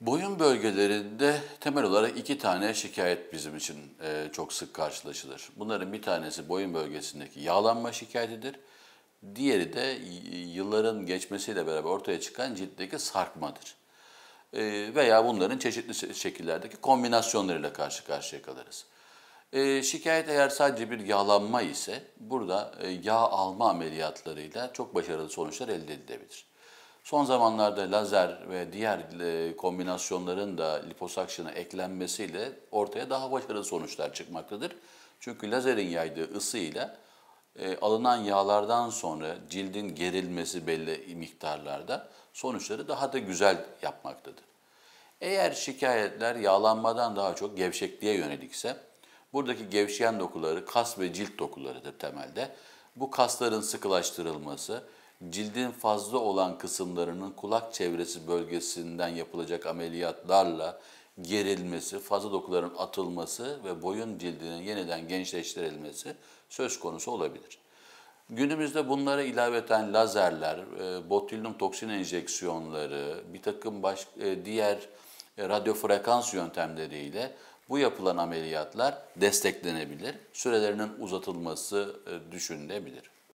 Boyun bölgelerinde temel olarak iki tane şikayet bizim için e, çok sık karşılaşılır. Bunların bir tanesi boyun bölgesindeki yağlanma şikayetidir. Diğeri de yılların geçmesiyle beraber ortaya çıkan ciltteki sarkmadır. E, veya bunların çeşitli şekillerdeki kombinasyonlarıyla karşı karşıya kalırız. E, şikayet eğer sadece bir yağlanma ise burada yağ alma ameliyatlarıyla çok başarılı sonuçlar elde edilebilir. Son zamanlarda lazer ve diğer e, kombinasyonların da liposakşına eklenmesiyle ortaya daha başarılı sonuçlar çıkmaktadır. Çünkü lazerin yaydığı ısı ile e, alınan yağlardan sonra cildin gerilmesi belli miktarlarda sonuçları daha da güzel yapmaktadır. Eğer şikayetler yağlanmadan daha çok gevşekliğe yönelikse, buradaki gevşeyen dokuları kas ve cilt dokularıdır temelde. Bu kasların sıkılaştırılması, cildin fazla olan kısımlarının kulak çevresi bölgesinden yapılacak ameliyatlarla gerilmesi, fazla dokuların atılması ve boyun cildinin yeniden gençleştirilmesi söz konusu olabilir. Günümüzde bunlara ilaveten lazerler, e, botulinum toksin enjeksiyonları, bir takım baş, e, diğer e, radyo frekans yöntemleriyle bu yapılan ameliyatlar desteklenebilir. Sürelerinin uzatılması düşünülebilir.